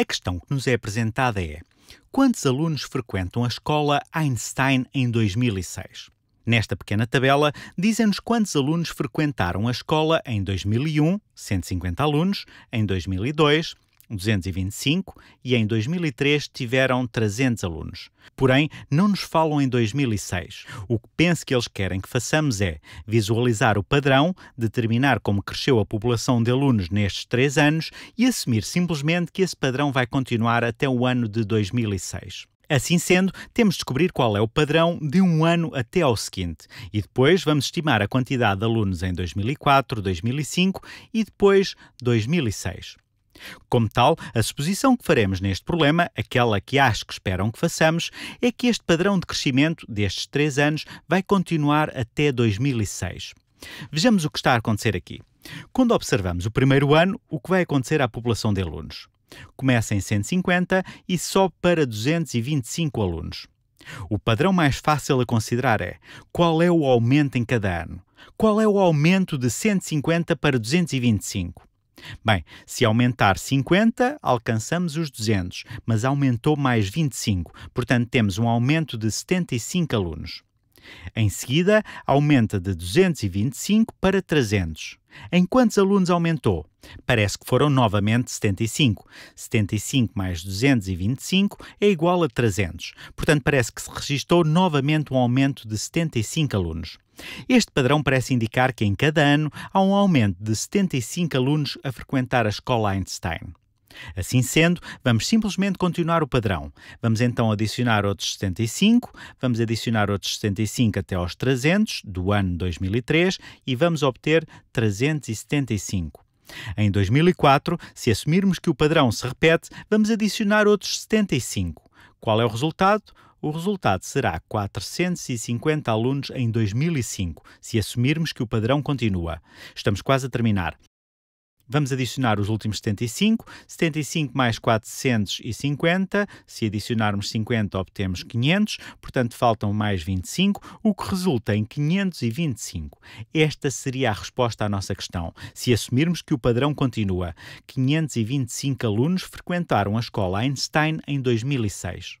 A questão que nos é apresentada é: quantos alunos frequentam a escola Einstein em 2006? Nesta pequena tabela, dizem-nos quantos alunos frequentaram a escola em 2001, 150 alunos, em 2002, 225, e em 2003 tiveram 300 alunos. Porém, não nos falam em 2006. O que penso que eles querem que façamos é visualizar o padrão, determinar como cresceu a população de alunos nestes três anos e assumir simplesmente que esse padrão vai continuar até o ano de 2006. Assim sendo, temos de descobrir qual é o padrão de um ano até ao seguinte e depois vamos estimar a quantidade de alunos em 2004, 2005 e depois 2006. Como tal, a suposição que faremos neste problema, aquela que acho que esperam que façamos, é que este padrão de crescimento destes três anos vai continuar até 2006. Vejamos o que está a acontecer aqui. Quando observamos o primeiro ano, o que vai acontecer à população de alunos? Começa em 150 e sobe para 225 alunos. O padrão mais fácil a considerar é qual é o aumento em cada ano? Qual é o aumento de 150 para 225? Bem, se aumentar 50, alcançamos os 200, mas aumentou mais 25, portanto temos um aumento de 75 alunos. Em seguida, aumenta de 225 para 300. Em quantos alunos aumentou? Parece que foram novamente 75. 75 mais 225 é igual a 300. Portanto, parece que se registrou novamente um aumento de 75 alunos. Este padrão parece indicar que em cada ano há um aumento de 75 alunos a frequentar a escola Einstein. Assim sendo, vamos simplesmente continuar o padrão. Vamos então adicionar outros 75, vamos adicionar outros 75 até aos 300 do ano 2003 e vamos obter 375. Em 2004, se assumirmos que o padrão se repete, vamos adicionar outros 75. Qual é o resultado? O resultado será 450 alunos em 2005, se assumirmos que o padrão continua. Estamos quase a terminar. Vamos adicionar os últimos 75, 75 mais 450, se adicionarmos 50 obtemos 500, portanto faltam mais 25, o que resulta em 525. Esta seria a resposta à nossa questão, se assumirmos que o padrão continua. 525 alunos frequentaram a escola Einstein em 2006.